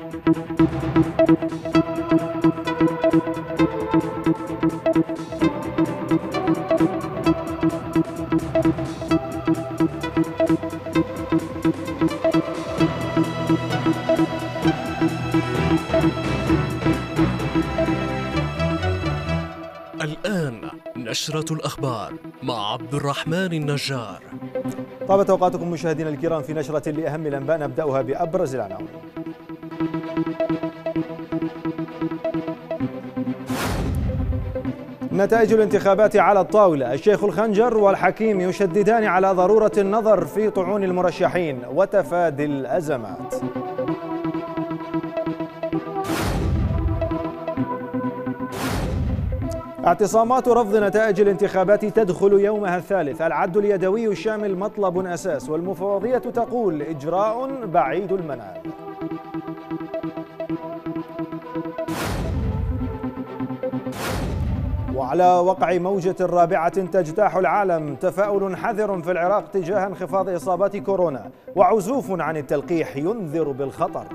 الآن نشرة الأخبار مع عبد الرحمن النجار طابت أوقاتكم مشاهدينا الكرام في نشرة لأهم الأنباء نبدأها بأبرز العناوين نتائج الانتخابات على الطاولة الشيخ الخنجر والحكيم يشددان على ضرورة النظر في طعون المرشحين وتفادي الأزمات اعتصامات رفض نتائج الانتخابات تدخل يومها الثالث العد اليدوي الشامل مطلب أساس والمفوضية تقول إجراء بعيد المنال على وقع موجة رابعة تجتاح العالم تفاؤل حذر في العراق تجاه انخفاض إصابات كورونا وعزوف عن التلقيح ينذر بالخطر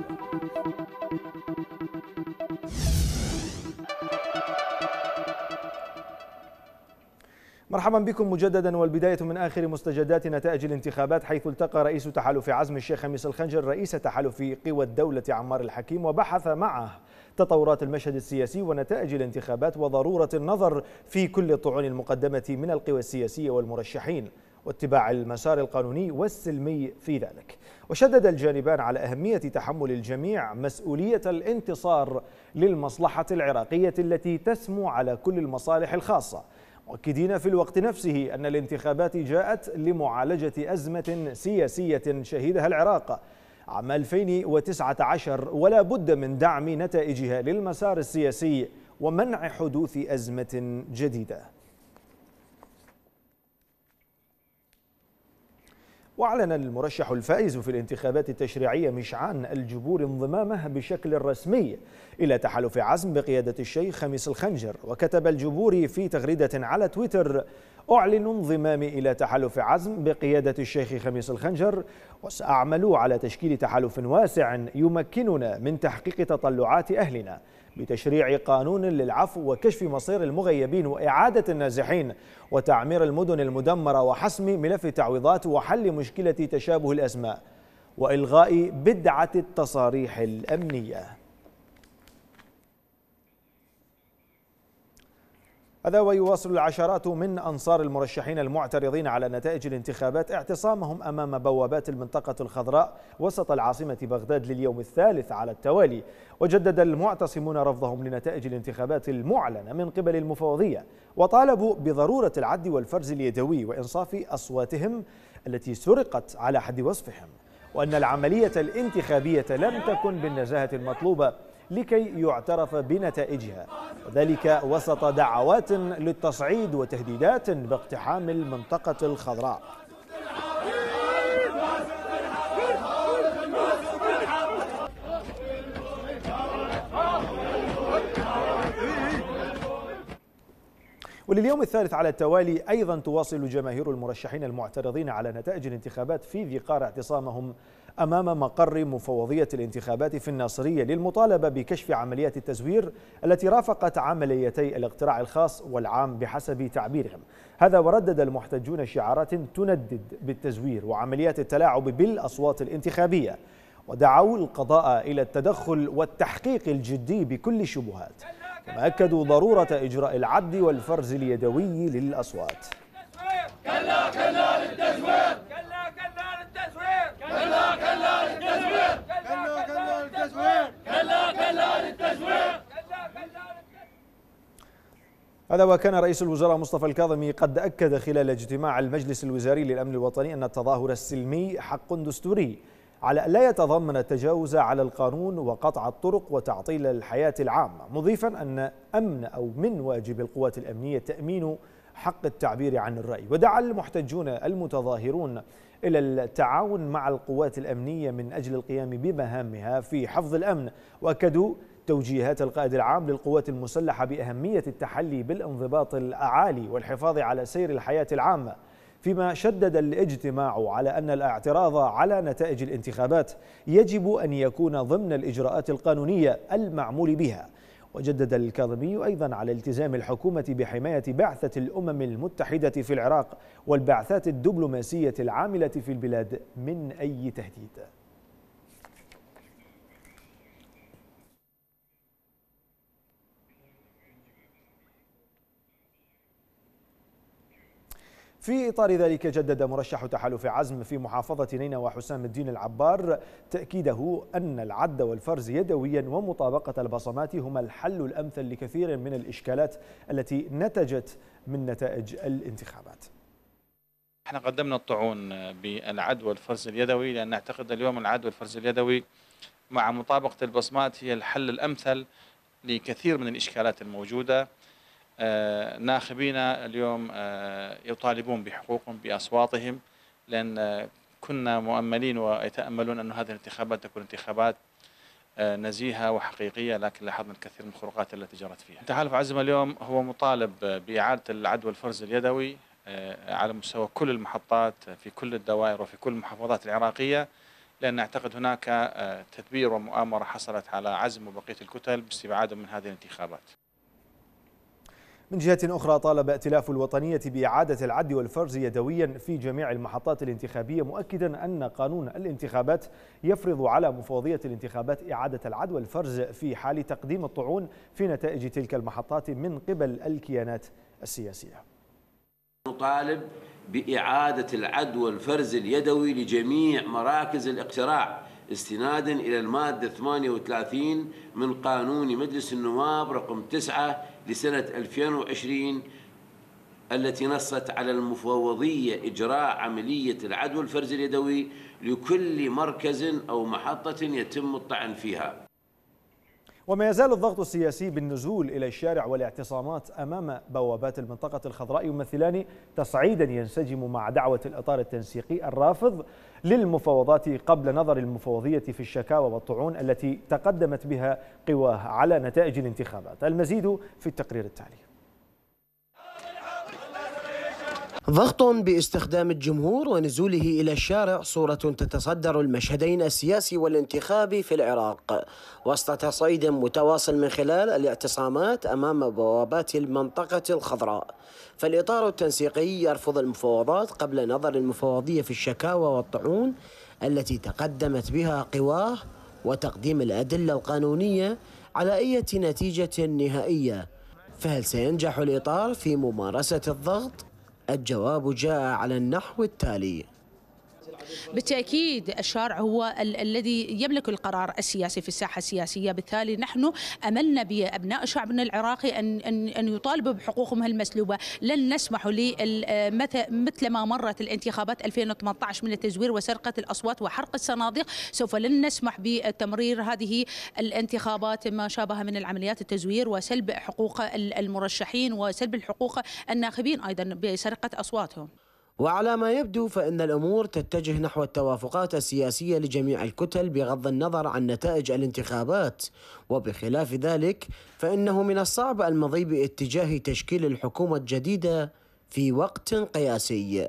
مرحبا بكم مجددا والبداية من آخر مستجدات نتائج الانتخابات حيث التقى رئيس تحالف عزم الشيخ خميس الخنجر رئيس تحالف قوى الدولة عمار الحكيم وبحث معه تطورات المشهد السياسي ونتائج الانتخابات وضرورة النظر في كل الطعون المقدمة من القوى السياسية والمرشحين واتباع المسار القانوني والسلمي في ذلك وشدد الجانبان على أهمية تحمل الجميع مسؤولية الانتصار للمصلحة العراقية التي تسمو على كل المصالح الخاصة مؤكدين في الوقت نفسه أن الانتخابات جاءت لمعالجة أزمة سياسية شهدها العراق عام 2019 ولا بد من دعم نتائجها للمسار السياسي ومنع حدوث أزمة جديدة وأعلن المرشح الفائز في الانتخابات التشريعية مشعان الجبور انضمامه بشكل رسمي إلى تحالف عزم بقيادة الشيخ خميس الخنجر وكتب الجبور في تغريدة على تويتر أعلن انضمامي إلى تحالف عزم بقيادة الشيخ خميس الخنجر وسأعمل على تشكيل تحالف واسع يمكننا من تحقيق تطلعات أهلنا بتشريع قانون للعفو وكشف مصير المغيبين وإعادة النازحين وتعمير المدن المدمرة وحسم ملف التعويضات وحل مشكلة تشابه الأسماء وإلغاء بدعة التصاريح الأمنية هذا ويواصل العشرات من أنصار المرشحين المعترضين على نتائج الانتخابات اعتصامهم أمام بوابات المنطقة الخضراء وسط العاصمة بغداد لليوم الثالث على التوالي وجدد المعتصمون رفضهم لنتائج الانتخابات المعلنة من قبل المفوضية وطالبوا بضرورة العد والفرز اليدوي وإنصاف أصواتهم التي سرقت على حد وصفهم وأن العملية الانتخابية لم تكن بالنزاهة المطلوبة لكي يعترف بنتائجها وذلك وسط دعوات للتصعيد وتهديدات باقتحام المنطقة الخضراء ولليوم الثالث على التوالي أيضا تواصل جماهير المرشحين المعترضين على نتائج الانتخابات في ذقار اعتصامهم أمام مقر مفوضية الانتخابات في الناصرية للمطالبة بكشف عمليات التزوير التي رافقت عمليتي الاقتراع الخاص والعام بحسب تعبيرهم هذا وردد المحتجون شعارات تندد بالتزوير وعمليات التلاعب بالأصوات الانتخابية ودعوا القضاء إلى التدخل والتحقيق الجدي بكل الشبهات كما أكدوا ضرورة إجراء العد والفرز اليدوي للأصوات كلا كلا للتزوير هذا وكان رئيس الوزراء مصطفى الكاظمي قد أكد خلال اجتماع المجلس الوزاري للأمن الوطني أن التظاهر السلمي حق دستوري على أن لا يتضمن التجاوز على القانون وقطع الطرق وتعطيل الحياة العامة مضيفا أن أمن أو من واجب القوات الأمنية تأمين حق التعبير عن الرأي ودعا المحتجون المتظاهرون إلى التعاون مع القوات الأمنية من أجل القيام بمهامها في حفظ الأمن وأكدوا توجيهات القائد العام للقوات المسلحة بأهمية التحلي بالانضباط الأعالي والحفاظ على سير الحياة العامة فيما شدد الاجتماع على أن الاعتراض على نتائج الانتخابات يجب أن يكون ضمن الإجراءات القانونية المعمول بها وجدد الكاظمي أيضا على التزام الحكومة بحماية بعثة الأمم المتحدة في العراق والبعثات الدبلوماسية العاملة في البلاد من أي تهديد في إطار ذلك جدد مرشح تحالف عزم في محافظة نينوى حسام الدين العبار تأكيده أن العد والفرز يدويا ومطابقة البصمات هما الحل الأمثل لكثير من الإشكالات التي نتجت من نتائج الانتخابات احنا قدمنا الطعون بالعد والفرز اليدوي لأن نعتقد اليوم العد والفرز اليدوي مع مطابقة البصمات هي الحل الأمثل لكثير من الإشكالات الموجودة آه، ناخبينا اليوم آه، يطالبون بحقوقهم بأصواتهم لأن آه، كنا مؤملين ويتأملون أن هذه الانتخابات تكون انتخابات نزيهة وحقيقية لكن لاحظنا الكثير من الخروقات التي جرت فيها تحالف عزم اليوم هو مطالب بإعادة العدوى الفرز اليدوي على مستوى كل المحطات في كل الدوائر وفي كل المحافظات العراقية لأن أعتقد هناك تدبير ومؤامرة حصلت على عزم وبقية الكتل باستبعادهم من هذه الانتخابات من جهة أخرى طالب ائتلاف الوطنية بإعادة العد والفرز يدويا في جميع المحطات الانتخابية مؤكدا أن قانون الانتخابات يفرض على مفوضية الانتخابات إعادة العد والفرز في حال تقديم الطعون في نتائج تلك المحطات من قبل الكيانات السياسية نطالب بإعادة العد والفرز اليدوي لجميع مراكز الاقتراع استنادا إلى المادة 38 من قانون مجلس النواب رقم 9 لسنة 2020 التي نصت على المفوضية إجراء عملية العدوى الفرز اليدوي لكل مركز أو محطة يتم الطعن فيها وما يزال الضغط السياسي بالنزول إلى الشارع والاعتصامات أمام بوابات المنطقة الخضراء يمثلان تصعيدا ينسجم مع دعوة الإطار التنسيقي الرافض للمفاوضات قبل نظر المفوضية في الشكاوى والطعون التي تقدمت بها قواه على نتائج الانتخابات المزيد في التقرير التالي ضغط باستخدام الجمهور ونزوله إلى الشارع صورة تتصدر المشهدين السياسي والانتخابي في العراق وسط تصعيد متواصل من خلال الاعتصامات أمام بوابات المنطقة الخضراء فالإطار التنسيقي يرفض المفاوضات قبل نظر المفوضية في الشكاوى والطعون التي تقدمت بها قواه وتقديم الأدلة القانونية على أي نتيجة نهائية فهل سينجح الإطار في ممارسة الضغط الجواب جاء على النحو التالي بالتأكيد الشارع هو ال الذي يملك القرار السياسي في الساحة السياسية بالتالي نحن أملنا بأبناء شعبنا العراقي أن, أن, أن يطالبوا بحقوقهم المسلوبة لن نسمح مثل ما مرت الانتخابات 2018 من التزوير وسرقة الأصوات وحرق الصناديق سوف لن نسمح بتمرير هذه الانتخابات ما شابه من العمليات التزوير وسلب حقوق المرشحين وسلب الحقوق الناخبين أيضا بسرقة أصواتهم وعلى ما يبدو فإن الأمور تتجه نحو التوافقات السياسية لجميع الكتل بغض النظر عن نتائج الانتخابات وبخلاف ذلك فإنه من الصعب المضي باتجاه تشكيل الحكومة الجديدة في وقت قياسي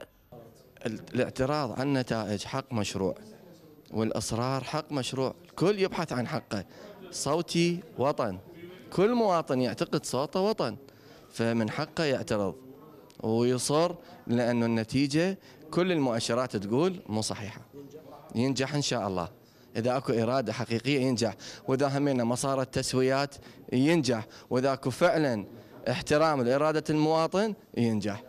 الاعتراض عن نتائج حق مشروع والإصرار حق مشروع كل يبحث عن حقه صوتي وطن كل مواطن يعتقد صوته وطن فمن حقه يعترض ويصر لأنه النتيجة كل المؤشرات تقول مو صحيحة ينجح إن شاء الله إذا أكو إرادة حقيقية ينجح وإذا همينا مسار التسويات ينجح وإذا أكو فعلا احترام لإرادة المواطن ينجح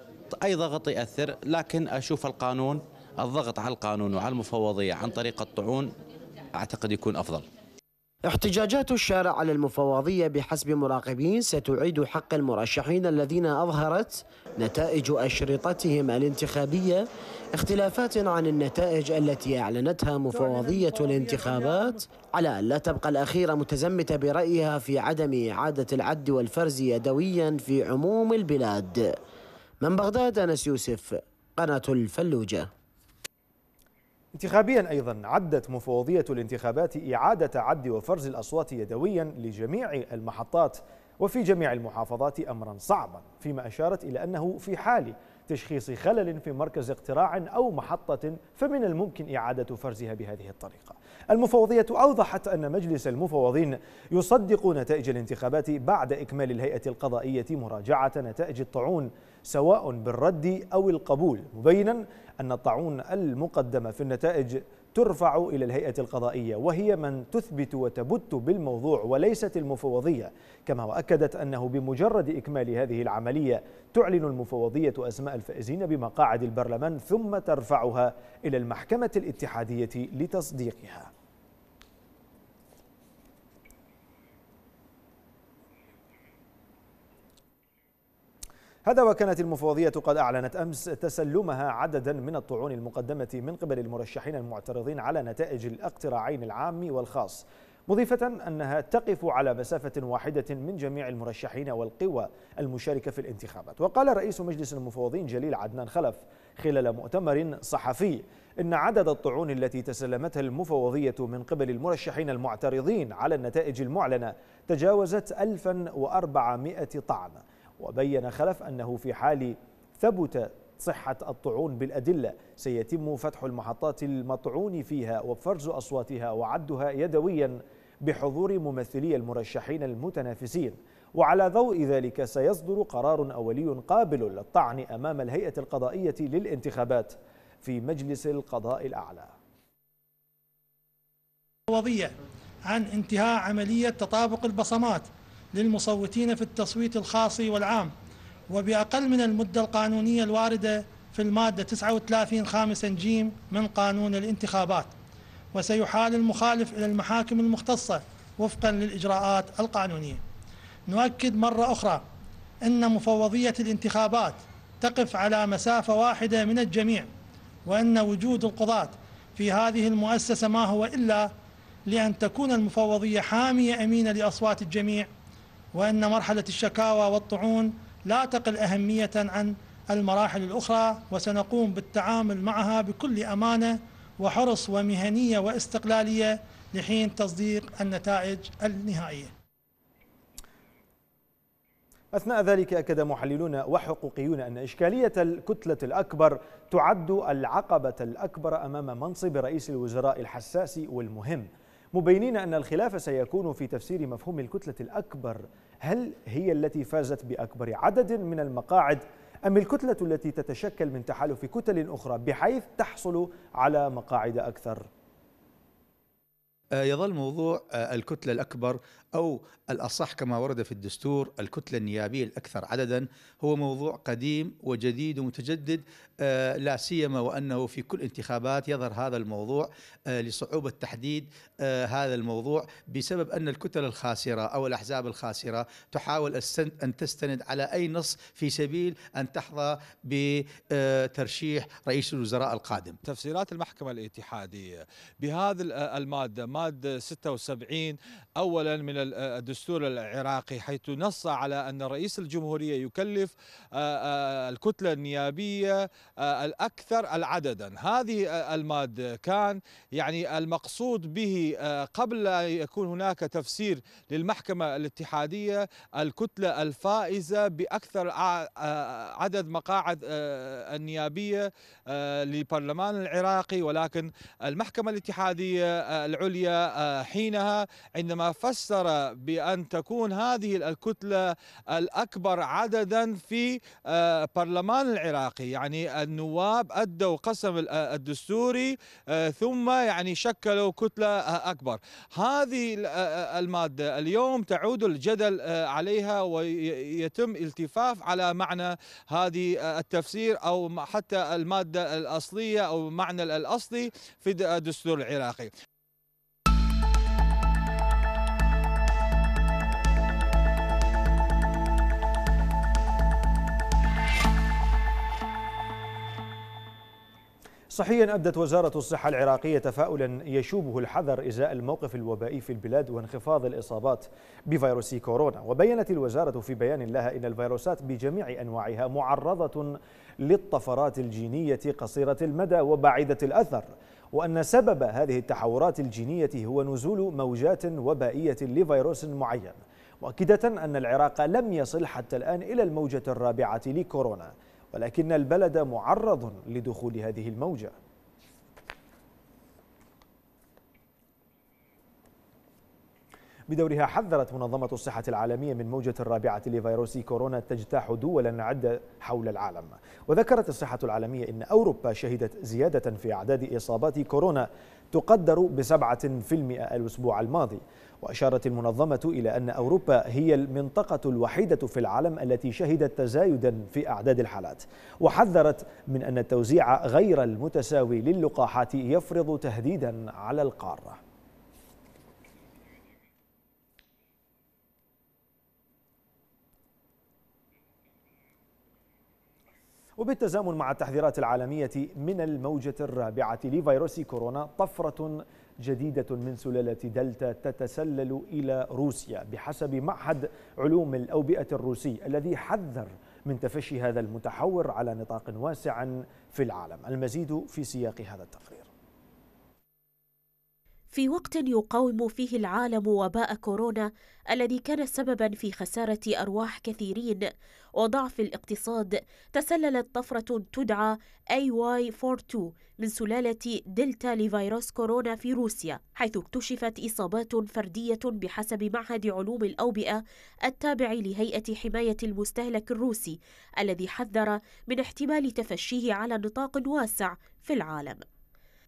أي ضغط يأثر لكن أشوف القانون الضغط على القانون وعلى المفوضية عن طريق الطعون أعتقد يكون أفضل احتجاجات الشارع على المفوضية بحسب مراقبين ستعيد حق المرشحين الذين أظهرت نتائج أشرطتهم الانتخابية اختلافات عن النتائج التي أعلنتها مفوضية الانتخابات على أن لا تبقى الأخيرة متزمتة برأيها في عدم إعادة العد والفرز يدويا في عموم البلاد من بغداد أنس يوسف قناة الفلوجة انتخابيا أيضا عدت مفوضية الانتخابات إعادة عد وفرز الأصوات يدويا لجميع المحطات وفي جميع المحافظات أمرا صعبا فيما أشارت إلى أنه في حال تشخيص خلل في مركز اقتراع أو محطة فمن الممكن إعادة فرزها بهذه الطريقة المفوضية أوضحت أن مجلس المفوضين يصدق نتائج الانتخابات بعد إكمال الهيئة القضائية مراجعة نتائج الطعون سواء بالرد أو القبول مبينا أن الطاعون المقدمة في النتائج ترفع إلى الهيئة القضائية وهي من تثبت وتبت بالموضوع وليست المفوضية كما وأكدت أنه بمجرد إكمال هذه العملية تعلن المفوضية أسماء الفائزين بمقاعد البرلمان ثم ترفعها إلى المحكمة الاتحادية لتصديقها هذا وكانت المفوضية قد أعلنت أمس تسلمها عددا من الطعون المقدمة من قبل المرشحين المعترضين على نتائج الاقتراعين العام والخاص مضيفة أنها تقف على مسافة واحدة من جميع المرشحين والقوى المشاركة في الانتخابات وقال رئيس مجلس المفوضين جليل عدنان خلف خلال مؤتمر صحفي إن عدد الطعون التي تسلمتها المفوضية من قبل المرشحين المعترضين على النتائج المعلنة تجاوزت 1400 طعنة وبين خلف أنه في حال ثبت صحة الطعون بالأدلة سيتم فتح المحطات المطعون فيها وفرز أصواتها وعدها يدويا بحضور ممثلي المرشحين المتنافسين وعلى ضوء ذلك سيصدر قرار أولي قابل للطعن أمام الهيئة القضائية للانتخابات في مجلس القضاء الأعلى وضية عن انتهاء عملية تطابق البصمات للمصوتين في التصويت الخاص والعام وبأقل من المدة القانونية الواردة في المادة 39 خامسا جيم من قانون الانتخابات وسيحال المخالف إلى المحاكم المختصة وفقا للإجراءات القانونية نؤكد مرة أخرى أن مفوضية الانتخابات تقف على مسافة واحدة من الجميع وأن وجود القضاة في هذه المؤسسة ما هو إلا لأن تكون المفوضية حامية أمينة لأصوات الجميع وأن مرحلة الشكاوى والطعون لا تقل أهمية عن المراحل الأخرى وسنقوم بالتعامل معها بكل أمانة وحرص ومهنية واستقلالية لحين تصديق النتائج النهائية أثناء ذلك أكد محللون وحقوقيون أن إشكالية الكتلة الأكبر تعد العقبة الأكبر أمام منصب رئيس الوزراء الحساس والمهم مبينين أن الخلاف سيكون في تفسير مفهوم الكتلة الأكبر هل هي التي فازت بأكبر عدد من المقاعد أم الكتلة التي تتشكل من تحالف كتل أخرى بحيث تحصل على مقاعد أكثر؟ آه، يظل موضوع آه، الكتلة الأكبر أو الأصح كما ورد في الدستور الكتلة النيابية الأكثر عددا هو موضوع قديم وجديد ومتجدد آه، لا سيما وأنه في كل انتخابات يظهر هذا الموضوع آه، لصعوبة تحديد آه، هذا الموضوع بسبب أن الكتل الخاسرة أو الأحزاب الخاسرة تحاول أن تستند على أي نص في سبيل أن تحظى بترشيح رئيس الوزراء القادم تفسيرات المحكمة الاتحادية بهذه المادة مادة 76 أولا من الدستور العراقي حيث نص على أن رئيس الجمهورية يكلف آه، آه، الكتلة النيابية آه، الأكثر العددا هذه المادة كان يعني المقصود به قبل أن يكون هناك تفسير للمحكمة الاتحادية الكتلة الفائزة بأكثر عدد مقاعد النيابية للبرلمان العراقي ولكن المحكمة الاتحادية العليا حينها عندما فسر بشاره بان تكون هذه الكتله الاكبر عددا في آه، برلمان العراقي يعني النواب ادوا قسم آه، الدستوري آه، ثم يعني شكلوا كتله اكبر هذه الماده اليوم تعود الجدل عليها ويتم التفاف على معنى هذه التفسير او حتى الماده الاصليه او معنى الاصلي في الدستور العراقي صحيا أبدت وزارة الصحة العراقية تفاؤلا يشوبه الحذر إزاء الموقف الوبائي في البلاد وانخفاض الإصابات بفيروس كورونا وبينت الوزارة في بيان لها إن الفيروسات بجميع أنواعها معرضة للطفرات الجينية قصيرة المدى وبعيدة الأثر وأن سبب هذه التحورات الجينية هو نزول موجات وبائية لفيروس معين مؤكدة أن العراق لم يصل حتى الآن إلى الموجة الرابعة لكورونا ولكن البلد معرض لدخول هذه الموجه بدورها حذرت منظمة الصحة العالمية من موجة الرابعة لفيروس كورونا تجتاح دولا عدة حول العالم وذكرت الصحة العالمية أن أوروبا شهدت زيادة في أعداد إصابات كورونا تقدر بسبعة في المئة الأسبوع الماضي وأشارت المنظمة إلى أن أوروبا هي المنطقة الوحيدة في العالم التي شهدت تزايدا في أعداد الحالات وحذرت من أن التوزيع غير المتساوي للقاحات يفرض تهديدا على القارة وبالتزامن مع التحذيرات العالمية من الموجة الرابعة لفيروس كورونا طفرة جديدة من سلالة دلتا تتسلل إلى روسيا بحسب معهد علوم الأوبئة الروسي الذي حذر من تفشي هذا المتحور على نطاق واسع في العالم المزيد في سياق هذا التقرير في وقت يقاوم فيه العالم وباء كورونا الذي كان سببا في خسارة أرواح كثيرين وضعف الاقتصاد تسللت طفرة تدعى AY42 من سلالة دلتا لفيروس كورونا في روسيا حيث اكتشفت إصابات فردية بحسب معهد علوم الأوبئة التابع لهيئة حماية المستهلك الروسي الذي حذر من احتمال تفشيه على نطاق واسع في العالم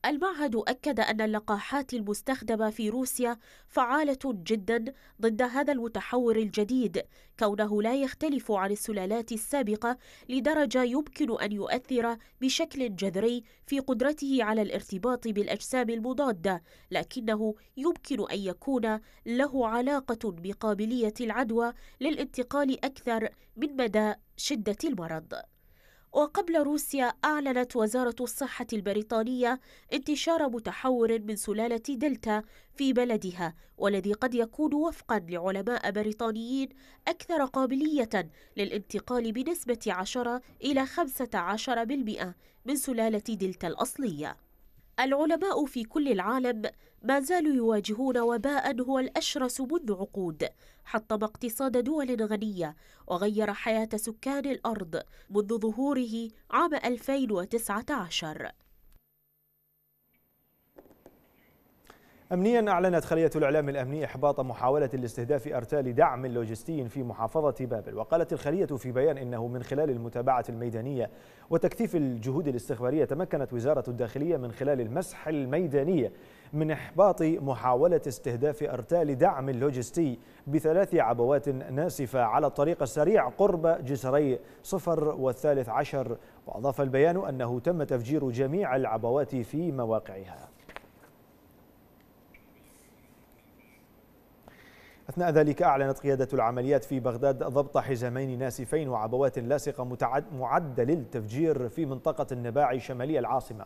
المعهد أكد أن اللقاحات المستخدمة في روسيا فعالة جدا ضد هذا المتحور الجديد كونه لا يختلف عن السلالات السابقة لدرجة يمكن أن يؤثر بشكل جذري في قدرته على الارتباط بالأجسام المضادة لكنه يمكن أن يكون له علاقة بقابلية العدوى للانتقال أكثر من مدى شدة المرض وقبل روسيا أعلنت وزارة الصحة البريطانية انتشار متحور من سلالة دلتا في بلدها والذي قد يكون وفقا لعلماء بريطانيين أكثر قابلية للانتقال بنسبة 10 إلى 15% من سلالة دلتا الأصلية العلماء في كل العالم ما زالوا يواجهون وباء هو الأشرس منذ عقود حطم اقتصاد دول غنية وغير حياة سكان الأرض منذ ظهوره عام 2019 أمنيا أعلنت خلية الإعلام الأمني إحباط محاولة لاستهداف أرتال دعم لوجستي في محافظة بابل وقالت الخلية في بيان إنه من خلال المتابعة الميدانية وتكثيف الجهود الاستخبارية تمكنت وزارة الداخلية من خلال المسح الميداني من إحباط محاولة استهداف أرتال دعم لوجستي بثلاث عبوات ناسفة على الطريق السريع قرب جسري صفر والثالث عشر وأضاف البيان أنه تم تفجير جميع العبوات في مواقعها أثناء ذلك أعلنت قيادة العمليات في بغداد ضبط حزامين ناسفين وعبوات لاصقة معدة للتفجير في منطقة النباعي شمالي العاصمة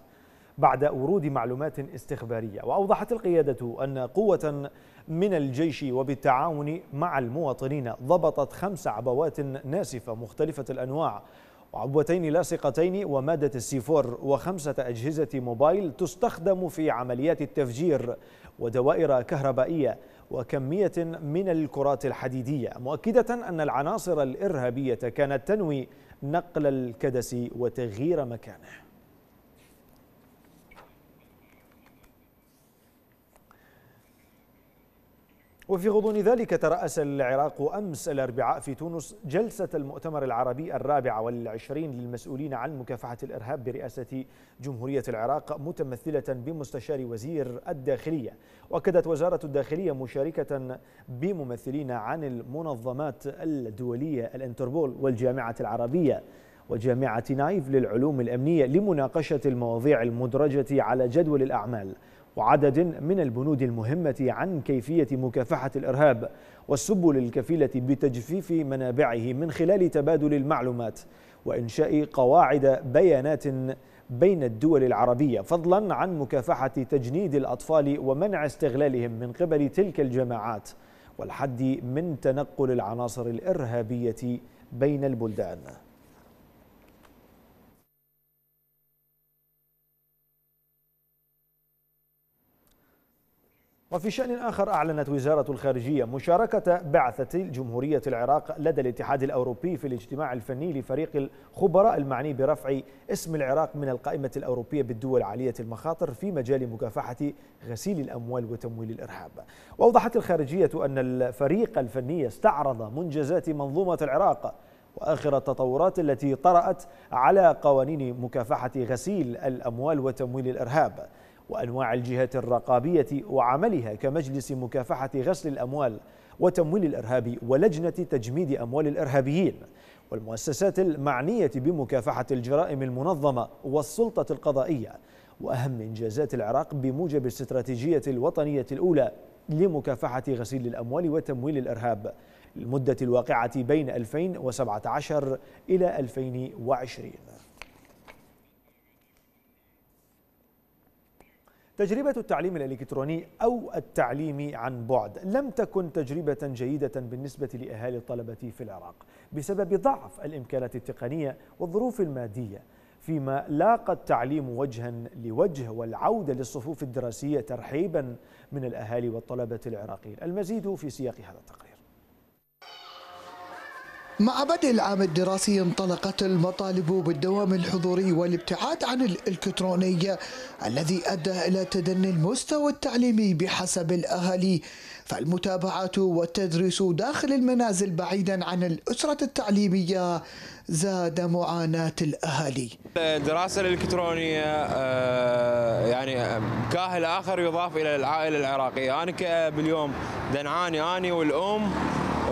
بعد ورود معلومات استخبارية وأوضحت القيادة أن قوة من الجيش وبالتعاون مع المواطنين ضبطت خمس عبوات ناسفة مختلفة الأنواع وعبوتين لاصقتين ومادة السيفور وخمسة أجهزة موبايل تستخدم في عمليات التفجير ودوائر كهربائية وكمية من الكرات الحديدية مؤكدة أن العناصر الإرهابية كانت تنوي نقل الكدس وتغيير مكانه وفي غضون ذلك ترأس العراق أمس الأربعاء في تونس جلسة المؤتمر العربي الرابعة والعشرين للمسؤولين عن مكافحة الإرهاب برئاسة جمهورية العراق متمثلة بمستشار وزير الداخلية وأكدت وزارة الداخلية مشاركة بممثلين عن المنظمات الدولية الانتربول والجامعة العربية وجامعة نايف للعلوم الأمنية لمناقشة المواضيع المدرجة على جدول الأعمال وعدد من البنود المهمة عن كيفية مكافحة الإرهاب والسبل الكفيلة بتجفيف منابعه من خلال تبادل المعلومات وإنشاء قواعد بيانات بين الدول العربية فضلا عن مكافحة تجنيد الأطفال ومنع استغلالهم من قبل تلك الجماعات والحد من تنقل العناصر الإرهابية بين البلدان وفي شأن آخر أعلنت وزارة الخارجية مشاركة بعثة جمهورية العراق لدى الاتحاد الأوروبي في الاجتماع الفني لفريق الخبراء المعني برفع اسم العراق من القائمة الأوروبية بالدول عالية المخاطر في مجال مكافحة غسيل الأموال وتمويل الإرهاب وأوضحت الخارجية أن الفريق الفني استعرض منجزات منظومة العراق واخر التطورات التي طرات على قوانين مكافحه غسيل الاموال وتمويل الارهاب وأنواع الجهات الرقابية وعملها كمجلس مكافحة غسل الأموال وتمويل الإرهاب ولجنة تجميد أموال الإرهابيين والمؤسسات المعنية بمكافحة الجرائم المنظمة والسلطة القضائية وأهم إنجازات العراق بموجب الاستراتيجية الوطنية الأولى لمكافحة غسيل الأموال وتمويل الإرهاب المدة الواقعة بين 2017 إلى 2020 تجربة التعليم الإلكتروني أو التعليم عن بعد لم تكن تجربة جيدة بالنسبة لأهالي الطلبة في العراق بسبب ضعف الإمكانات التقنية والظروف المادية فيما لاقى التعليم وجها لوجه والعودة للصفوف الدراسية ترحيبا من الأهالي والطلبة العراقيين المزيد في سياق هذا التقرير مع بدء العام الدراسي انطلقت المطالب بالدوام الحضوري والابتعاد عن الإلكترونية الذي أدى إلى تدني المستوى التعليمي بحسب الأهالي فالمتابعة والتدريس داخل المنازل بعيدا عن الأسرة التعليمية زاد معاناة الأهالي الدراسة الإلكترونية آه، يعني آه، كاهل آخر يضاف إلى العائلة العراقية أنا باليوم دنعاني أني والأم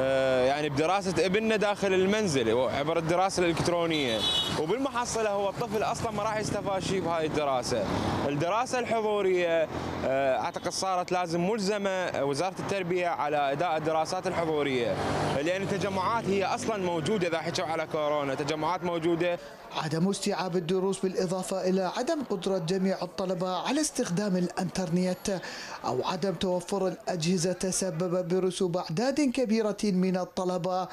آه، يعني بدراسه ابننا داخل المنزل عبر الدراسه الالكترونيه وبالمحصله هو الطفل اصلا ما راح يستفاد شيء بهاي الدراسه الدراسه الحضوريه آه، اعتقد صارت لازم ملزمه آه، وزاره التربيه على اداء الدراسات الحضوريه لان التجمعات هي اصلا موجوده اذا حكوا على كورونا تجمعات موجوده عدم استيعاب الدروس بالاضافه الى عدم قدره جميع الطلبه على استخدام الانترنت او عدم توفر الاجهزه تسبب برسوب اعداد كبيره الملايين من الطلبة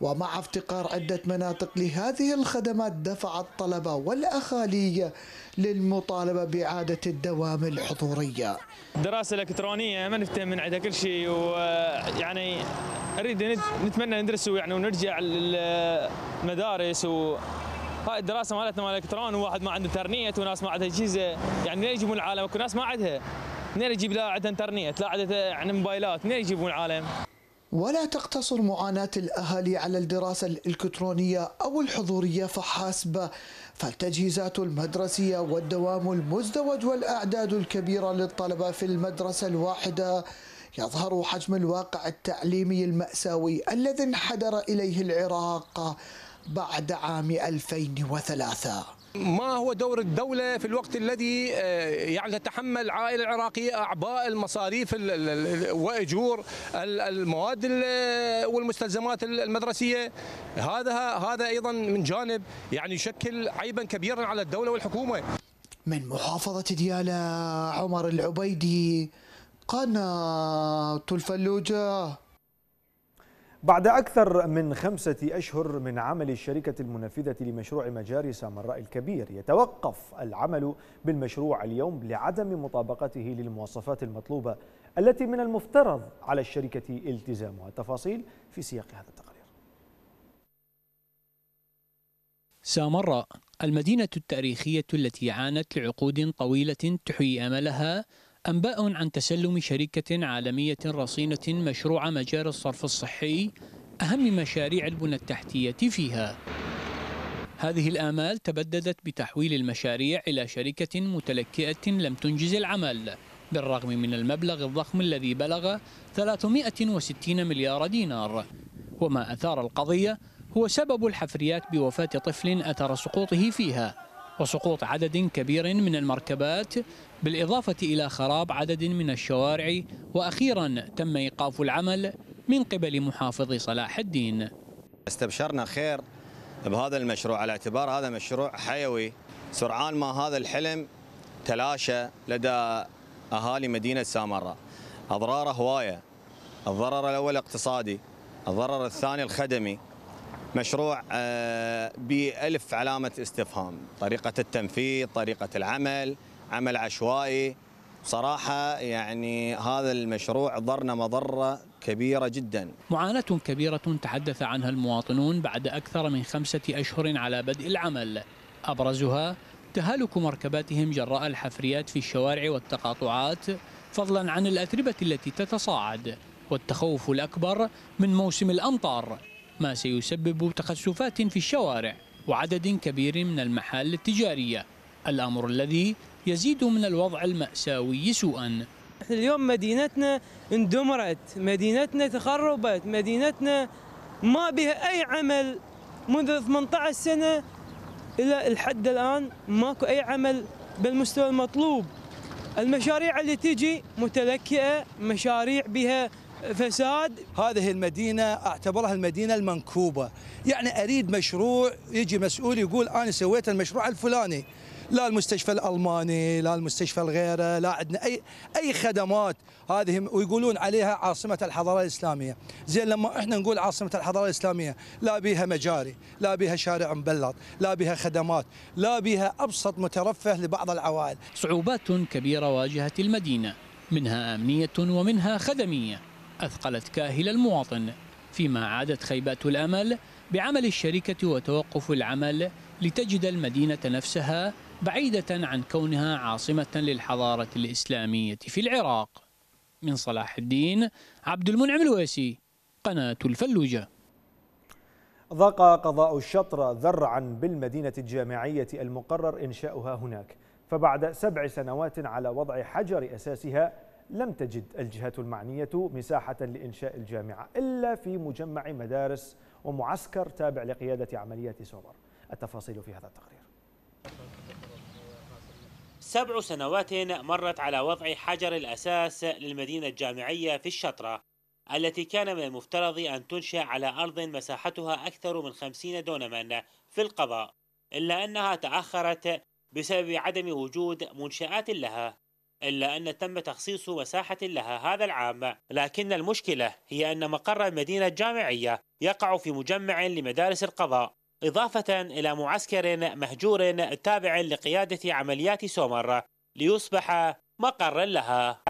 ومع افتقار عدة مناطق لهذه الخدمات دفع الطلبة والأخالية للمطالبة بإعادة الدوام الحضورية الدراسة الإلكترونية ما نفتهم من عندها كل شيء ويعني نريد نتمنى ندرس يعني ونرجع للمدارس و هاي الدراسه مالتنا مال الكترون وواحد ما عنده انترنت وناس ما عندها اجهزه يعني منين يجيبون العالم اكو ناس ما عندها منين يجيب لا عندها انترنت لا عندها يعني موبايلات منين يجيبون العالم ولا تقتصر معاناة الأهالي على الدراسة الإلكترونية أو الحضورية فحسب فالتجهيزات المدرسية والدوام المزدوج والأعداد الكبيرة للطلبة في المدرسة الواحدة يظهر حجم الواقع التعليمي المأساوي الذي انحدر إليه العراق بعد عام 2003 ما هو دور الدولة في الوقت الذي آه، يعني تتحمل العائلة العراقية أعباء المصاريف وأجور المواد والمستلزمات المدرسية هذا هذا أيضا من جانب يعني يشكل عيبا كبيرا على الدولة والحكومة من محافظة ديالى عمر العبيدي قناة الفلوجة بعد أكثر من خمسة أشهر من عمل الشركة المنفذة لمشروع مجاري سامراء الكبير يتوقف العمل بالمشروع اليوم لعدم مطابقته للمواصفات المطلوبة التي من المفترض على الشركة التزامها التفاصيل في سياق هذا التقرير سامراء المدينة التاريخية التي عانت لعقود طويلة تحيي أملها أنباء عن تسلم شركة عالمية رصينة مشروع مجال الصرف الصحي أهم مشاريع البنى التحتية فيها هذه الآمال تبددت بتحويل المشاريع إلى شركة متلكئة لم تنجز العمل بالرغم من المبلغ الضخم الذي بلغ 360 مليار دينار وما أثار القضية هو سبب الحفريات بوفاة طفل أثر سقوطه فيها وسقوط عدد كبير من المركبات بالإضافة إلى خراب عدد من الشوارع وأخيرا تم إيقاف العمل من قبل محافظ صلاح الدين استبشرنا خير بهذا المشروع على اعتبار هذا مشروع حيوي سرعان ما هذا الحلم تلاشى لدى أهالي مدينة سامرة أضراره هواية الضرر الأول اقتصادي الضرر الثاني الخدمي مشروع آه، بألف علامة استفهام طريقة التنفيذ طريقة العمل عمل عشوائي صراحة يعني هذا المشروع ضرنا مضرة كبيرة جدا معاناة كبيرة تحدث عنها المواطنون بعد أكثر من خمسة أشهر على بدء العمل أبرزها تهالك مركباتهم جراء الحفريات في الشوارع والتقاطعات فضلا عن الأتربة التي تتصاعد والتخوف الأكبر من موسم الأمطار ما سيسبب تخسفات في الشوارع وعدد كبير من المحال التجارية الأمر الذي يزيد من الوضع المأساوي سوءا اليوم مدينتنا اندمرت مدينتنا تخربت مدينتنا ما بها أي عمل منذ 18 سنة إلى الحد الآن ماكو أي عمل بالمستوى المطلوب المشاريع اللي تجي متلكئة مشاريع بها فساد هذه المدينة أعتبرها المدينة المنكوبة يعني أريد مشروع يجي مسؤول يقول أنا سويت المشروع الفلاني لا المستشفى الالماني لا المستشفى الغيره لا عندنا اي اي خدمات هذه ويقولون عليها عاصمه الحضاره الاسلاميه زين لما احنا نقول عاصمه الحضاره الاسلاميه لا بيها مجاري لا بيها شارع مبلط لا بيها خدمات لا بيها ابسط مترفه لبعض العوائل صعوبات كبيره واجهت المدينه منها امنيه ومنها خدميه أثقلت كاهل المواطن فيما عادت خيبات الأمل بعمل الشركة وتوقف العمل لتجد المدينة نفسها بعيدة عن كونها عاصمة للحضارة الإسلامية في العراق من صلاح الدين عبد المنعم الويسي قناة الفلوجة ضاق قضاء الشطر ذرعا بالمدينة الجامعية المقرر إنشاؤها هناك فبعد سبع سنوات على وضع حجر أساسها لم تجد الجهات المعنية مساحة لإنشاء الجامعة إلا في مجمع مدارس ومعسكر تابع لقيادة عمليات سوبر التفاصيل في هذا التقرير سبع سنوات مرت على وضع حجر الأساس للمدينة الجامعية في الشطرة التي كان من المفترض أن تنشأ على أرض مساحتها أكثر من خمسين دونما في القضاء إلا أنها تأخرت بسبب عدم وجود منشآت لها إلا أن تم تخصيص مساحة لها هذا العام لكن المشكلة هي أن مقر المدينة الجامعية يقع في مجمع لمدارس القضاء إضافة إلى معسكر مهجور تابع لقيادة عمليات سومر ليصبح مقرا لها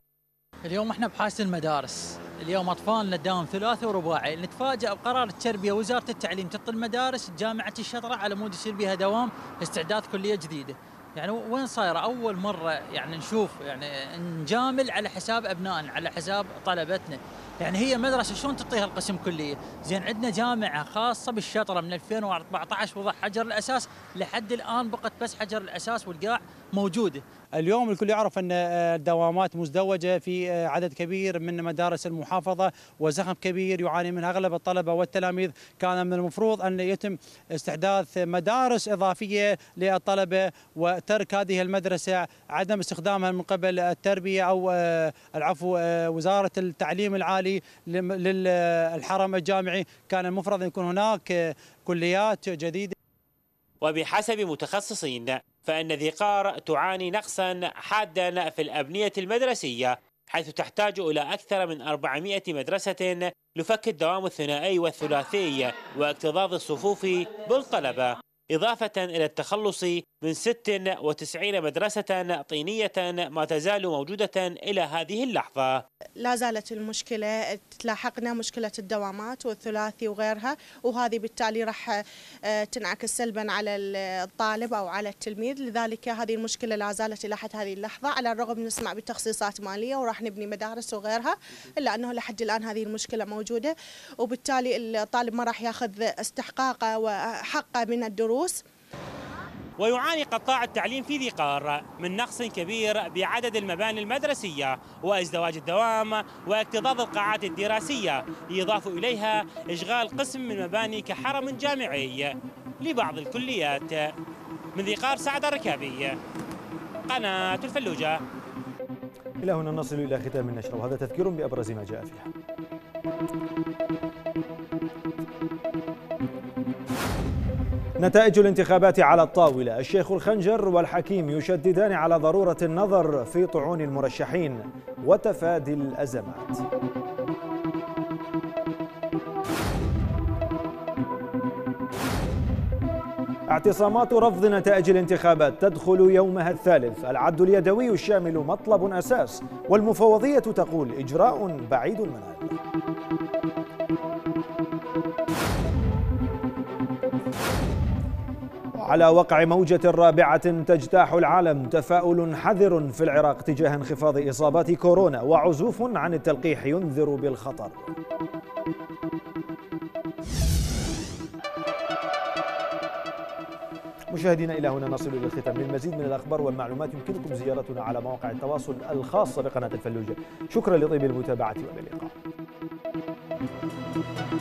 اليوم احنا بحاجة المدارس اليوم اطفالنا داوم ثلاثة ورباعي نتفاجئ بقرار التربيه وزاره التعليم تعطي المدارس جامعه الشطره على مود يصير بها دوام استعداد كليه جديده يعني وين صايره اول مره يعني نشوف يعني نجامل على حساب ابنائنا على حساب طلبتنا يعني هي مدرسه شلون تعطيها القسم كليه زين عندنا جامعه خاصه بالشطره من 2014 وضع حجر الاساس لحد الان بقت بس حجر الاساس والقاع موجوده. اليوم الكل يعرف ان آه، الدوامات مزدوجه في آه، عدد كبير من مدارس المحافظه وزخم كبير يعاني منه اغلب الطلبه والتلاميذ، كان من المفروض ان يتم استحداث مدارس اضافيه للطلبه وترك هذه المدرسه عدم استخدامها من قبل التربيه او آه، العفو وزاره التعليم العالي للحرم الجامعي، كان المفروض ان يكون هناك كليات جديده. وبحسب متخصصين فإن ذي قار تعاني نقصا حادا في الأبنية المدرسية حيث تحتاج إلى أكثر من 400 مدرسة لفك الدوام الثنائي والثلاثي واكتظاظ الصفوف بالطلبة إضافة إلى التخلص من 96 مدرسة طينية ما تزال موجودة إلى هذه اللحظة لا زالت المشكلة تلاحقنا مشكلة الدوامات والثلاثي وغيرها وهذه بالتالي راح آه، تنعكس سلبا على الطالب أو على التلميذ لذلك هذه المشكلة لا زالت إلى حد هذه اللحظة على الرغم نسمع بتخصيصات مالية وراح نبني مدارس وغيرها إلا أنه لحد الآن هذه المشكلة موجودة وبالتالي الطالب ما راح ياخذ استحقاقه وحقه من الدروس الدروس ويعاني قطاع التعليم في ذي قار من نقص كبير بعدد المباني المدرسية وازدواج الدوام واكتظاظ القاعات الدراسية يضاف إليها إشغال قسم من مباني كحرم جامعي لبعض الكليات من ذي قار سعد الركابي قناة الفلوجة إلى هنا نصل إلى ختام النشرة وهذا تذكير بأبرز ما جاء فيها نتائج الانتخابات على الطاولة الشيخ الخنجر والحكيم يشددان على ضرورة النظر في طعون المرشحين وتفادي الأزمات اعتصامات رفض نتائج الانتخابات تدخل يومها الثالث العد اليدوي الشامل مطلب أساس والمفوضية تقول إجراء بعيد المنال على وقع موجة رابعة تجتاح العالم تفاؤل حذر في العراق تجاه انخفاض إصابات كورونا وعزوف عن التلقيح ينذر بالخطر مشاهدينا إلى هنا نصل إلى الختام للمزيد من الأخبار والمعلومات يمكنكم زيارتنا على مواقع التواصل الخاصة بقناة الفلوجة شكرا لطيب المتابعة وإلى اللقاء